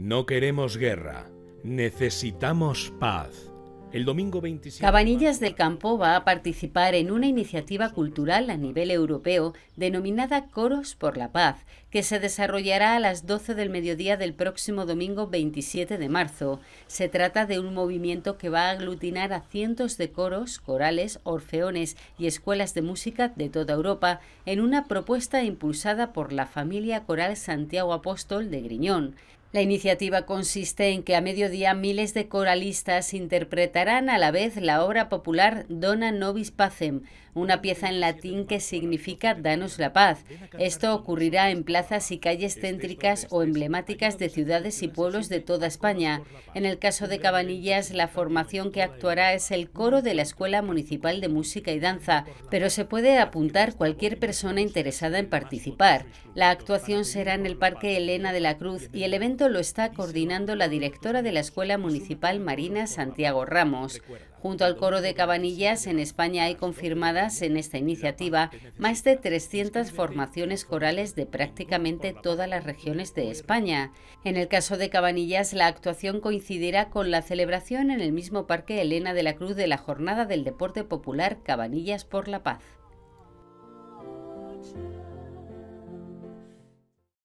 No queremos guerra, necesitamos paz. El domingo 27. Cabanillas del Campo va a participar en una iniciativa cultural a nivel europeo denominada Coros por la Paz, que se desarrollará a las 12 del mediodía del próximo domingo 27 de marzo. Se trata de un movimiento que va a aglutinar a cientos de coros, corales, orfeones y escuelas de música de toda Europa en una propuesta impulsada por la familia coral Santiago Apóstol de Griñón. La iniciativa consiste en que a mediodía miles de coralistas interpretarán a la vez la obra popular Dona Nobis Pacem, una pieza en latín que significa Danos la paz. Esto ocurrirá en plazas y calles céntricas o emblemáticas de ciudades y pueblos de toda España. En el caso de Cabanillas, la formación que actuará es el coro de la Escuela Municipal de Música y Danza, pero se puede apuntar cualquier persona interesada en participar. La actuación será en el Parque Elena de la Cruz y el evento lo está coordinando la directora de la Escuela Municipal Marina, Santiago Ramos. Junto al coro de Cabanillas, en España hay confirmadas en esta iniciativa más de 300 formaciones corales de prácticamente todas las regiones de España. En el caso de Cabanillas, la actuación coincidirá con la celebración en el mismo Parque Elena de la Cruz de la Jornada del Deporte Popular Cabanillas por la Paz.